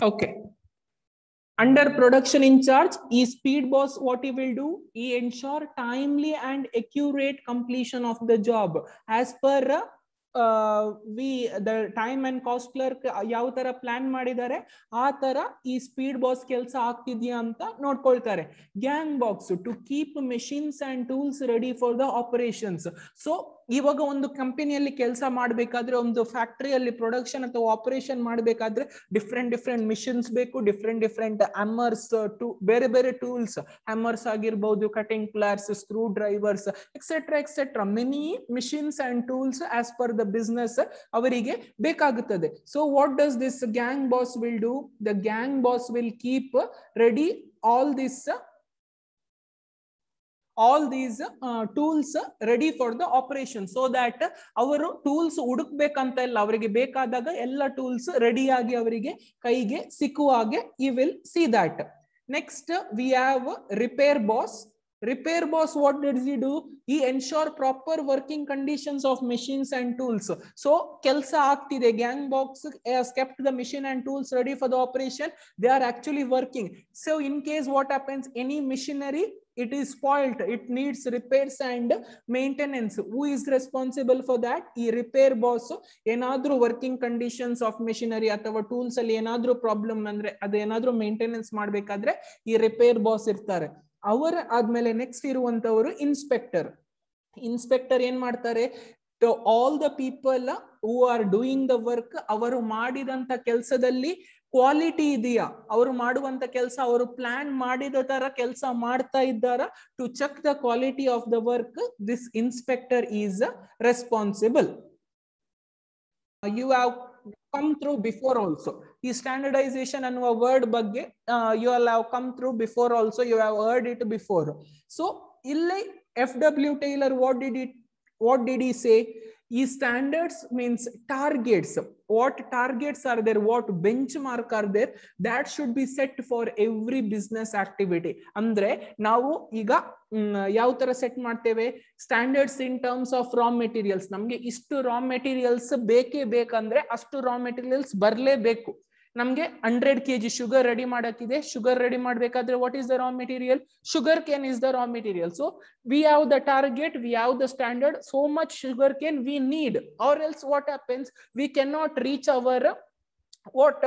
Okay. Under production in charge, E speed boss, what he will do? He ensure timely and accurate completion of the job as per we the time and cost clerk ಯಾವ ತರ plan ಮಾಡಿದ್ದಾರೆ ಆ ತರ ಈ speed boss ಕೆಲಸ ಆಗ್ತಿದ್ಯಾ ಅಂತ ನೋಡ್ಕೊಳ್ತಾರೆ gang boss to keep machines and tools ready for the operations so ಇವಾಗ ಒಂದು ಕಂಪನಿಯಲ್ಲಿ ಕೆಲಸ ಮಾಡಬೇಕಾದ್ರೆ ಒಂದು ಫ್ಯಾಕ್ಟ್ರಿಯಲ್ಲಿ ಪ್ರೊಡಕ್ಷನ್ ಅಥವಾ ಆಪರೇಷನ್ ಮಾಡಬೇಕಾದ್ರೆ ಡಿಫ್ರೆಂಟ್ ಡಿಫ್ರೆಂಟ್ ಮಿಷಿನ್ಸ್ ಬೇಕು ಡಿಫ್ರೆಂಟ್ ಡಿಫ್ರೆಂಟ್ ಹ್ಯಾಮರ್ಸ್ ಟು ಬೇರೆ ಬೇರೆ ಟೂಲ್ಸ್ ಹ್ಯಾಮರ್ಸ್ ಆಗಿರ್ಬೋದು cutting pliers screwdrivers etcetera etcetera many machines and tools as per the business uh, ಅವರಿಗೆ ಬೇಕಾಗುತ್ತದೆ so what does this gang boss will do the gang boss will keep ready all this all these tools ready for the operation so that ಅವರು tools ಹುಡುಕ್ಬೇಕಂತ ಇಲ್ಲ ಅವರಿಗೆ ಬೇಕಾದಾಗ ಎಲ್ಲ tools ರೆಡಿಯಾಗಿ ಅವರಿಗೆ ಕೈಗೆ ಸಿಕ್ಕುವ ಹಾಗೆ you will see that next we have repair boss Repair boss, what does he do? He ensure proper working conditions of machines and tools. So Kelsa the gang box has kept the machine and tools ready for the operation. They are actually working. So in case what happens, any machinery, it is spoiled. It needs repairs and maintenance. Who is responsible for that? repair repair enadru working working of of machinery tools tools, enadru problem, another maintenance. He repair maadbekadre he repair boss ಅವರ ಆದ್ಮೇಲೆ next ಇರುವಂತವರು inspector inspector ಏನ್ ಮಾಡ್ತಾರೆ all the people who are doing the work ಅವರು ಮಾಡಿದಂತ ಕೆಲಸದಲ್ಲಿ quality ಇದೆಯಾ ಅವರು ಮಾಡುವಂತ ಕೆಲಸ ಅವರು ಪ್ಲಾನ್ ಮಾಡಿದ ತರ ಕೆಲಸ ಮಾಡ್ತಾ ಇದ್ದಾರ to check the quality of the work this inspector is responsible you have come through before also. The standardization and a word bug, uh, you all have come through before also, you have heard it before. So, FW Taylor, what did, he, what did he say? ಈ standards means targets what targets are there what benchmark are there that should be set for every business activity ಅಂದ್ರೆ ನಾವು ಈಗ ಯಾವ ತರ set ಮಾಡ್ತೇವೆ standards in terms of raw materials ನಮ್ಗೆ ಇಷ್ಟು raw materials ಬೇಕೇ ಬೇಕಂದ್ರೆ ಅಷ್ಟು ರಾ ಮೆಟೀರಿಯಲ್ಸ್ ಬರ್ಲೇಬೇಕು ನಮ್ಗೆ hundred K G sugar ready ಮಾಡಕ್ಕಿದೆ ಶುಗರ್ ರೆಡಿ ಮಾಡ್ಬೇಕಾದ್ರೆ what is the raw material sugarcane is the raw material so we have the target we have the standard so much sugarcane we need or else what happens we can not reach our what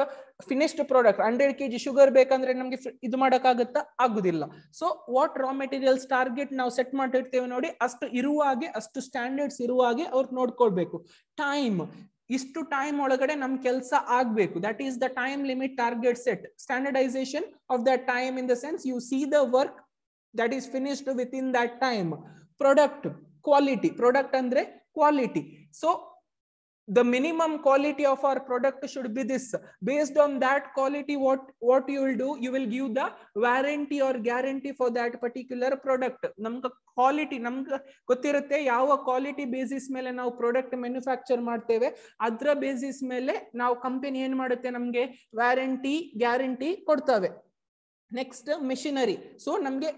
finished product hundred K G sugar ಬೇಕಂದ್ರೆ ನಮಗೆ ಇದು ಮಾಡೋಕ್ಕಾಗುತ್ತಾ ಆಗುದಿಲ್ಲ so what raw materials target ನಾವು set ಮಾಡಿರ್ತೇವೆ ನೋಡಿ ಅಷ್ಟು ಇರುವ ಹಾಗೆ ಅಷ್ಟು ಸ್ಟ್ಯಾಂಡರ್ಡ್ಸ್ ಇರುವ ಹಾಗೆ ಅವ್ರು ನೋಡ್ಕೊಳ್ಬೇಕು ಟೈಮ್ ಇಷ್ಟು ಟೈಮ್ ಒಳಗಡೆ ನಮ್ ಕೆಲಸ ಆಗ್ಬೇಕು that is the time limit target set standardisation of that time in the sense you see the work that is finished within that time product quality product ಅಂದ್ರೆ quality so the minimum quality of our product should be this based on that quality what what you will do you will give the warranty or guarantee for that particular product ನಮ್ಗೆ quality ನಮ್ಗೆ ಗೊತ್ತಿರುತ್ತೆ ಯಾವ quality basis ಮೇಲೆ ನಾವು product manufacture ಮಾಡ್ತೇವೆ ಅದರ basis ಮೇಲೆ ನಾವು ಕಂಪನಿ ಏನ್ ಮಾಡುತ್ತೆ namge ವ್ಯಾರಂಟಿ ಗ್ಯಾರಂಟಿ ಕೊಡ್ತವೆ ನೆಕ್ಸ್ಟ್ ಮೆಷಿನರಿ ಸೊ namge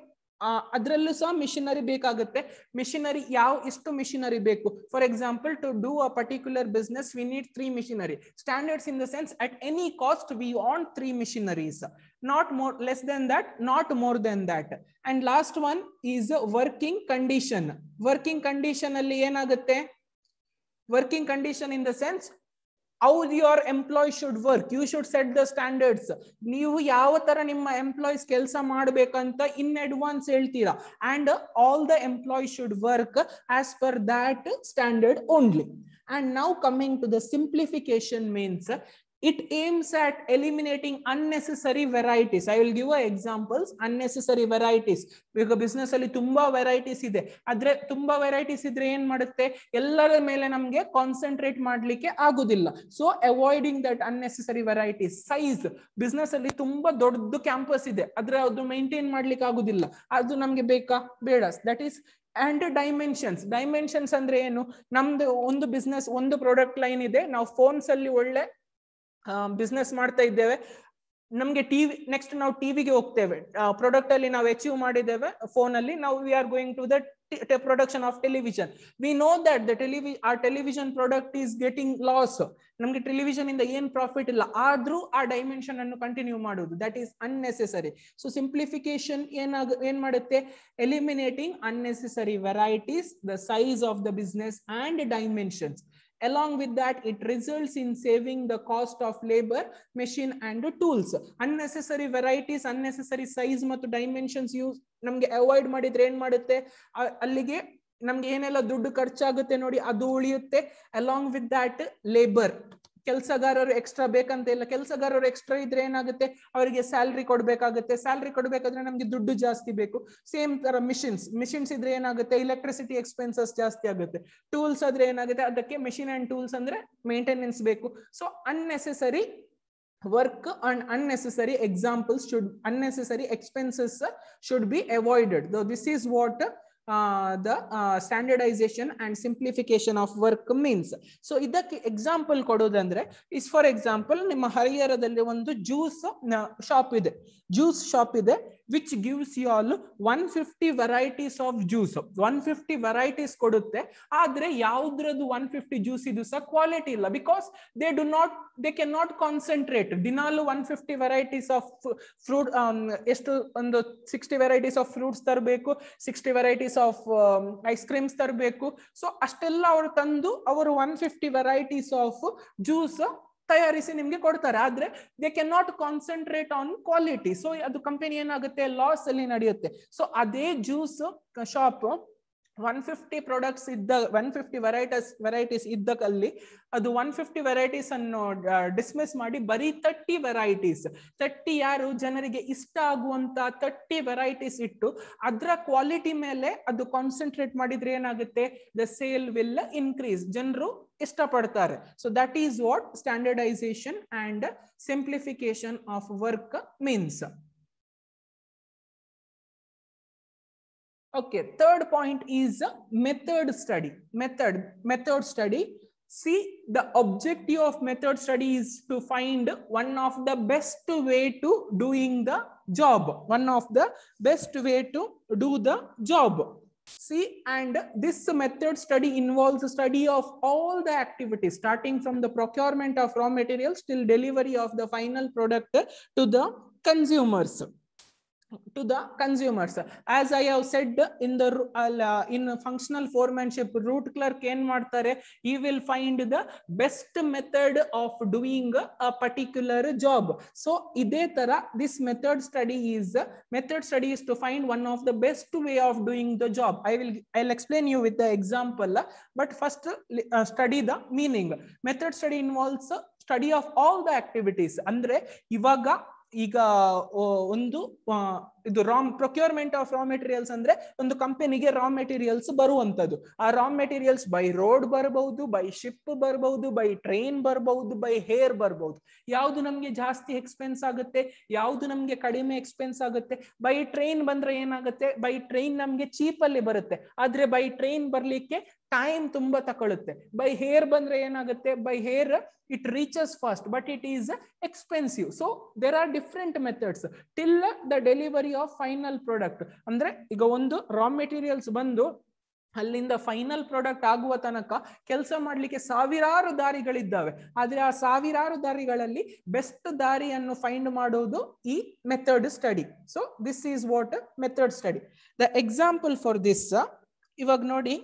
ಅದರಲ್ಲೂ ಸಹ ಮಿಷನರಿ ಬೇಕಾಗುತ್ತೆ ಮಿಷನರಿ ಯಾವ ಇಷ್ಟು ಮಿಷನರಿ ಬೇಕು for example to do a particular business we need three machinery standards in the sense at any cost we on three machineries not more less than that not more than that and last one is working condition working condition alli enagutte working condition in the sense how your employee should work you should set the standards ನೀವು ಯಾವ ತರ ನಿಮ್ಮ employees ಕೆಲಸ ಮಾಡ್ಬೇಕಂತ in advance ಹೇಳ್ತೀರಾ and all the employee should work as per that standard only and now coming to the simplification means it aims at eliminating unnecessary varieties I will give a examples unnecessary varieties ಈಗ business ಅಲ್ಲಿ ತುಂಬಾ varieties ಇದೆ ಆದ್ರೆ ತುಂಬಾ varieties ಇದ್ರೆ ಏನ್ ಮಾಡುತ್ತೆ ಎಲ್ಲರ ಮೇಲೆ ನಮ್ಗೆ ಕಾನ್ಸಂಟ್ರೇಟ್ ಮಾಡ್ಲಿಕ್ಕೆ ಆಗುದಿಲ್ಲ so avoiding that unnecessary varieties size business ಅಲ್ಲಿ ತುಂಬಾ ದೊಡ್ಡ ಕ್ಯಾಂಪಸ್ ಇದೆ ಅದ್ರ ಅದು ಮೈಂಟೈನ್ ಮಾಡ್ಲಿಕ್ಕೆ ಆಗುದಿಲ್ಲ ಅದು ನಮ್ಗೆ ಬೇಕಾ ಬೇಡ that is and dimensions dimensions ಅಂದ್ರೆ ಏನು ನಮ್ದು ಒಂದು ಬಿಸ್ನೆಸ್ ಒಂದು ಪ್ರಾಡಕ್ಟ್ ಲೈನ್ ಇದೆ ನಾವು ಫೋನ್ಸ್ ಅಲ್ಲಿ ಒಳ್ಳೆ ಬಿಸ್ನೆಸ್ ಮಾಡ್ತಾ ಇದ್ದೇವೆ ನಮ್ಗೆ ಟಿವಿ ನೆಕ್ಸ್ಟ್ ನಾವು ಟಿವಿಗೆ ಹೋಗ್ತೇವೆ ಪ್ರೊಡಕ್ಟ್ ಅಲ್ಲಿ ನಾವು ಅಚೀವ್ ಮಾಡಿದ್ದೇವೆ ಫೋನ್ ಅಲ್ಲಿ ನಾವು we are going to the production of television we know that the ಟೆಲಿವಿ uh television product is getting loss ನಮ್ಗೆ ಟೆಲಿವಿಷನ್ ಇಂದ ಏನ್ ಪ್ರಾಫಿಟ್ ಇಲ್ಲ ಆದ್ರೂ ಆ ಡೈಮೆನ್ಷನ್ ಅನ್ನು ಕಂಟಿನ್ಯೂ ಮಾಡುದು that is unnecessary so simplification ಏನಾಗ ಏನ್ ಮಾಡುತ್ತೆ eliminating unnecessary varieties the size of the business and dimensions Along with that, it results in saving the cost of labor, machine and tools. Unnecessary varieties, unnecessary size ಮತ್ತು dimensions use ನಮಗೆ avoid ಮಾಡಿದ್ರೆ ಏನ್ ಮಾಡುತ್ತೆ ಅಲ್ಲಿಗೆ ನಮ್ಗೆ ಏನೆಲ್ಲ ದುಡ್ಡು ಖರ್ಚಾಗುತ್ತೆ ನೋಡಿ ಅದು ಉಳಿಯುತ್ತೆ ಅಲಾಂಗ್ ವಿತ್ that, ಲೇಬರ್ ಕೆಲಸಗಾರರು ಎಕ್ಸ್ಟ್ರಾ ಬೇಕಂತ ಇಲ್ಲ ಕೆಲಸಗಾರರು ಎಕ್ಸ್ಟ್ರಾ ಇದ್ರೆ ಏನಾಗುತ್ತೆ ಅವರಿಗೆ ಸ್ಯಾಲ್ರಿ ಕೊಡಬೇಕಾಗುತ್ತೆ ಸ್ಯಾಲ್ರಿ ಕೊಡಬೇಕಾದ್ರೆ ನಮ್ಗೆ ದುಡ್ಡು ಜಾಸ್ತಿ ಬೇಕು ಸೇಮ್ ತರ ಮಿಷಿನ್ಸ್ ಮಿಷಿನ್ಸ್ ಇದ್ರೆ ಏನಾಗುತ್ತೆ ಎಲೆಕ್ಟ್ರಿಸಿಟಿ ಎಕ್ಸ್ಪೆನ್ಸಸ್ ಜಾಸ್ತಿ ಆಗುತ್ತೆ ಟೂಲ್ಸ್ ಆದ್ರೆ ಏನಾಗುತ್ತೆ ಅದಕ್ಕೆ ಮಿಷಿನ್ ಅಂಡ್ ಟೂಲ್ಸ್ ಅಂದ್ರೆ ಮೇಂಟೆನೆನ್ಸ್ ಬೇಕು so unnecessary work and unnecessary examples should unnecessary expenses should be avoided this is what uh, the uh, standardization and simplification of work means ಇದಕ್ಕೆ example ಕೊಡೋದಂದ್ರೆ is for example ನಿಮ್ಮ ಹರಿಯರದಲ್ಲಿ ಒಂದು juice shop ಇದೆ juice shop ಇದೆ which gives you all one fifty varieties of juice one fifty varieties ಕೊಡುತ್ತೆ ಆದ್ರೆ ಯಾವ್ದ್ರದ್ದು one fifty juice ಇದು ಸಹ ಕ್ವಾಲಿಟಿ ಇಲ್ಲ because they do not they can not concentrate ದಿನಾಲು one fifty varieties of fruit ಎಷ್ಟು ಒಂದು sixty varieties of fruits ತರಬೇಕು sixty varieties types of ice creams ತರಬೇಕು ಸೊ ಅಷ್ಟೆಲ್ಲ ಅವರು ತಂದು ಅವರು one fifty varieties of juice ತಯಾರಿಸಿ ನಿಮ್ಗೆ ಕೊಡ್ತಾರೆ ಆದ್ರೆ they can not concentrate on quality so ಅದು ಕಂಪನಿ ಏನಾಗುತ್ತೆ ಲಾಸ್ ಅಲ್ಲಿ ನಡೆಯುತ್ತೆ ಸೊ ಅದೇ juice shop one fifty products ಇದ್ದ ಒನ್ ಫಿಫ್ಟಿ ವೆರೈಟಸ್ ವೆರೈಟೀಸ್ ಅಲ್ಲಿ ಅದು ಒನ್ ಫಿಫ್ಟಿ ವೆರೈಟೀಸ್ ಅನ್ನು ಡಿಸ್ಮಿಸ್ ಮಾಡಿ ಬರೀ ತರ್ಟಿ ವೆರೈಟೀಸ್ ತರ್ಟಿ ಯಾರು ಜನರಿಗೆ ಇಷ್ಟ ಆಗುವಂತ ತರ್ಟಿ ವೆರೈಟೀಸ್ ಇಟ್ಟು ಅದರ ಕ್ವಾಲಿಟಿ ಮೇಲೆ ಅದು ಕಾನ್ಸಂಟ್ರೇಟ್ ಮಾಡಿದ್ರೆ ಏನಾಗುತ್ತೆ ದ ಸೇಲ್ ವಿಲ್ ಇನ್ಕ್ರೀಸ್ ಜನರು ಇಷ್ಟಪಡ್ತಾರೆ so that is what standardisation and simplification of work means Okay, third point is method study. Method, method study. See, the objective of method study is to find one of the best way to doing the job. One of the best way to do the job. See, and this method study involves study of all the activities, starting from the procurement of raw materials till delivery of the final product to the consumers to the consumers. As I have said in the uh, in functional foremanship, root clerk ಏನ್ ಮಾಡ್ತಾರೆ he will find the best method of doing a particular job. So ಇದೇ ತರ this method study is method study is to find one of the best way of doing the job. I will I'll explain you with the example, but first uh, study the meaning. Method study involves study of all the activities. ಅಂದ್ರೆ ivaga ಈಗ ಒಂದು ಇದು raw procurement of raw materials ಅಂದ್ರೆ ಒಂದು ಕಂಪನಿಗೆ raw materials ಬರುವಂತದ್ದು ಆ raw materials by road ಬರಬಹುದು ಬೈ ಶಿಪ್ ಬರಬಹುದು ಬೈ ಟ್ರೈನ್ ಬರಬಹುದು ಬೈ ಹೇರ್ ಬರಬಹುದು ಯಾವ್ದು ನಮ್ಗೆ ಜಾಸ್ತಿ ಎಕ್ಸ್ಪೆನ್ಸ್ ಆಗುತ್ತೆ ಯಾವುದು ನಮ್ಗೆ ಕಡಿಮೆ ಎಕ್ಸ್ಪೆನ್ಸ್ ಆಗುತ್ತೆ ಬೈ ಟ್ರೈನ್ ಬಂದ್ರೆ ಏನಾಗುತ್ತೆ ಬೈ ಟ್ರೈನ್ ನಮ್ಗೆ ಚೀಪ್ ಅಲ್ಲಿ ಬರುತ್ತೆ ಆದ್ರೆ ಬೈ ಟ್ರೈನ್ ಬರ್ಲಿಕ್ಕೆ ಟೈಮ್ ತುಂಬಾ ತಕೊಳ್ಳುತ್ತೆ ಬೈ ಹೇರ್ ಬಂದ್ರೆ ಏನಾಗುತ್ತೆ by air it reaches fast but it is expensive so there are different methods till the delivery of final product ಅಂದ್ರೆ ಈಗ ಒಂದು ರಾ ಮೆಟೀರಿಯಲ್ಸ್ ಬಂದು ಅಲ್ಲಿಂದ ಫೈನಲ್ ಪ್ರಾಡಕ್ಟ್ ಆಗುವ ತನಕ ಕೆಲಸ ಮಾಡಲಿಕ್ಕೆ ಸಾವಿರಾರು ದಾರಿಗಳಿದ್ದಾವೆ ಆದರೆ ಆ ಸಾವಿರಾರು ದಾರಿಗಳಲ್ಲಿ ಬೆಸ್ಟ್ ದಾರಿಯನ್ನು ಫೈಂಡ್ ಮಾಡುವುದು ಈ method study so this is what method study the example for this ಇವಾಗ ನೋಡಿ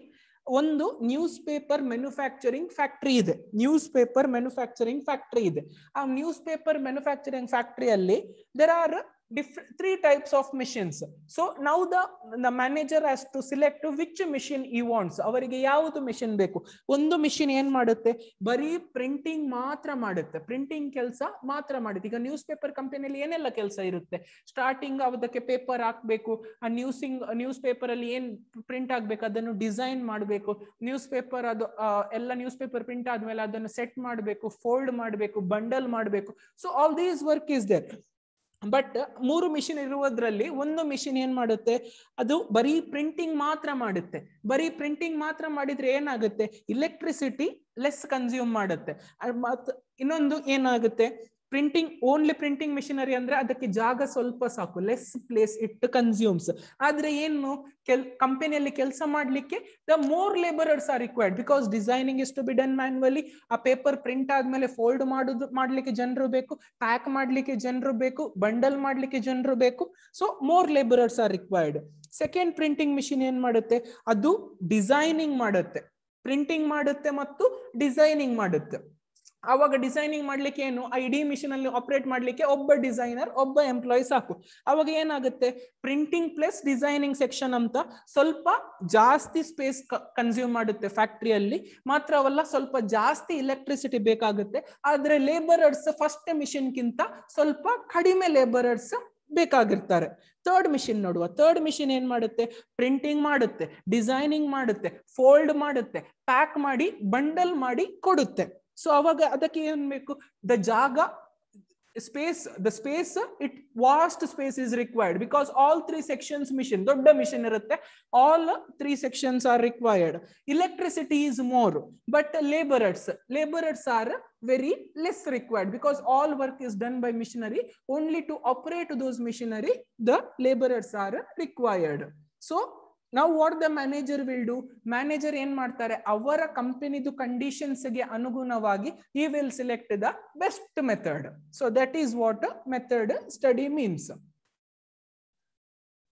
ಒಂದು ನ್ಯೂಸ್ ಪೇಪರ್ ಮ್ಯಾನುಫ್ಯಾಕ್ಚರಿಂಗ್ ಫ್ಯಾಕ್ಟ್ರಿ ಇದೆ ನ್ಯೂಸ್ ಪೇಪರ್ ಮ್ಯಾನುಫ್ಯಾಕ್ಚರಿಂಗ್ ಫ್ಯಾಕ್ಟ್ರಿ ಇದೆ ಆ ನ್ಯೂಸ್ ಪೇಪರ್ ಮ್ಯಾನುಫ್ಯಾಕ್ಚರಿಂಗ್ ಫ್ಯಾಕ್ಟ್ರಿಯಲ್ಲಿ there are different three types of machines so now the manager manager has to select which machine he ಅವರಿಗೆ ಯಾವುದು machine ಬೇಕು ಒಂದು ಮಿಷಿನ್ ಏನು ಮಾಡುತ್ತೆ ಬರೀ ಪ್ರಿಂಟಿಂಗ್ ಮಾತ್ರ ಮಾಡುತ್ತೆ ಪ್ರಿಂಟಿಂಗ್ ಕೆಲಸ ಮಾತ್ರ ಮಾಡುತ್ತೆ ಈಗ ನ್ಯೂಸ್ ಪೇಪರ್ ಕಂಪನಿಯಲ್ಲಿ ಏನೆಲ್ಲ ಕೆಲಸ ಇರುತ್ತೆ ಸ್ಟಾರ್ಟಿಂಗ್ ಅದಕ್ಕೆ ಪೇಪರ್ ಹಾಕಬೇಕು ಆ ನ್ಯೂಸಿಂಗ್ ನ್ಯೂಸ್ ಪೇಪರ್ ಅಲ್ಲಿ ಏನು ಪ್ರಿಂಟ್ ಆಗಬೇಕು ಅದನ್ನು ಡಿಸೈನ್ ಮಾಡಬೇಕು ನ್ಯೂಸ್ ಪೇಪರ್ ಅದು ಎಲ್ಲ ನ್ಯೂಸ್ ಪೇಪರ್ ಪ್ರಿಂಟ್ ಆದ್ಮೇಲೆ ಅದನ್ನು ಸೆಟ್ ಮಾಡಬೇಕು ಫೋಲ್ಡ್ ಮಾಡಬೇಕು ಬಂಡಲ್ ಮಾಡಬೇಕು so all these work is there but ಮೂರು ಮಿಷಿನ್ ಇರುವುದ್ರಲ್ಲಿ ಒಂದು ಮಿಷಿನ್ ಏನ್ ಮಾಡುತ್ತೆ ಅದು ಬರೀ ಪ್ರಿಂಟಿಂಗ್ ಮಾತ್ರ ಮಾಡುತ್ತೆ ಬರೀ ಪ್ರಿಂಟಿಂಗ್ ಮಾತ್ರ ಮಾಡಿದ್ರೆ ಏನಾಗುತ್ತೆ ಇಲೆಕ್ಟ್ರಿಸಿಟಿ ಲೆಸ್ ಕನ್ಸ್ಯೂಮ್ ಮಾಡುತ್ತೆ ಇನ್ನೊಂದು ಏನಾಗುತ್ತೆ ಪ್ರಿಂಟಿಂಗ್ ಓನ್ಲಿ ಪ್ರಿಂಟಿಂಗ್ ಮಿಷಿನರಿ ಅಂದ್ರೆ ಅದಕ್ಕೆ ಜಾಗ ಸ್ವಲ್ಪ ಸಾಕು ಲೆಸ್ ಪ್ಲೇಸ್ ಇಟ್ ಕನ್ಸ್ಯೂಮ್ಸ್ ಆದ್ರೆ ಏನು ಕೆಲ್ ಕಂಪನಿಯಲ್ಲಿ ಕೆಲಸ ಮಾಡ್ಲಿಕ್ಕೆ the more labourers are required because designing is to be done manually ಆ ಪೇಪರ್ ಪ್ರಿಂಟ್ ಆದ್ಮೇಲೆ ಫೋಲ್ಡ್ ಮಾಡುದು ಮಾಡ್ಲಿಕ್ಕೆ ಜನರು ಬೇಕು ಪ್ಯಾಕ್ ಮಾಡ್ಲಿಕ್ಕೆ ಜನರು ಬೇಕು ಬಂಡಲ್ ಮಾಡ್ಲಿಕ್ಕೆ ಜನರು ಬೇಕು so more labourers are required second printing machine ಏನ್ ಮಾಡುತ್ತೆ ಅದು ಡಿಸೈನಿಂಗ್ ಮಾಡುತ್ತೆ ಪ್ರಿಂಟಿಂಗ್ ಮಾಡುತ್ತೆ ಮತ್ತು ಡಿಸೈನಿಂಗ್ ಮಾಡುತ್ತೆ ಅವಾಗ ಡಿಸೈನಿಂಗ್ ಮಾಡ್ಲಿಕ್ಕೆ ಏನು ಆ ಇಡೀ ಮಿಷಿನ್ ಅಲ್ಲಿ ಆಪರೇಟ್ ಮಾಡ್ಲಿಕ್ಕೆ ಒಬ್ಬ ಡಿಸೈನರ್ ಒಬ್ಬ ಎಂಪ್ಲಾಯಿ ಸಾಕು ಅವಾಗ ಏನಾಗುತ್ತೆ ಪ್ರಿಂಟಿಂಗ್ ಪ್ಲಸ್ ಡಿಸೈನಿಂಗ್ ಸೆಕ್ಷನ್ ಅಂತ ಸ್ವಲ್ಪ ಜಾಸ್ತಿ ಸ್ಪೇಸ್ ಕನ್ಸ್ಯೂಮ್ ಮಾಡುತ್ತೆ ಫ್ಯಾಕ್ಟ್ರಿಯಲ್ಲಿ ಮಾತ್ರವಲ್ಲ ಸ್ವಲ್ಪ ಜಾಸ್ತಿ ಎಲೆಕ್ಟ್ರಿಸಿಟಿ ಬೇಕಾಗುತ್ತೆ ಆದ್ರೆ ಲೇಬರರ್ಸ್ ಫಸ್ಟ್ ಮಿಷಿನ್ಗಿಂತ ಸ್ವಲ್ಪ ಕಡಿಮೆ ಲೇಬರರ್ಸ್ ಬೇಕಾಗಿರ್ತಾರೆ ಥರ್ಡ್ ಮಿಷಿನ್ ನೋಡುವ ಥರ್ಡ್ ಮಿಷಿನ್ ಏನ್ ಮಾಡುತ್ತೆ ಪ್ರಿಂಟಿಂಗ್ ಮಾಡುತ್ತೆ ಡಿಸೈನಿಂಗ್ ಮಾಡುತ್ತೆ ಫೋಲ್ಡ್ ಮಾಡುತ್ತೆ ಪ್ಯಾಕ್ ಮಾಡಿ ಬಂಡಲ್ ಮಾಡಿ ಕೊಡುತ್ತೆ ಸೊ ಅವಾಗ ಅದಕ್ಕೆ ಏನ್ ಬೇಕು ದ ಜಾಗ space the space it vast space is required because all three sections machine ದೊಡ್ಡ ಮಿಷನ್ ಇರುತ್ತೆ all three sections are required electricity is more but labourers labourers are very less required because all work is done by machinery only to operate those machinery the labourers are required so ನಾವು what the manager ವಿಲ್ಡು manager ಏನ್ ಮಾಡ್ತಾರೆ ಅವರ ಕಂಪೆನಿದು conditions ಗೆ ಅನುಗುಣವಾಗಿ ಈ will select the best method so that is what method study means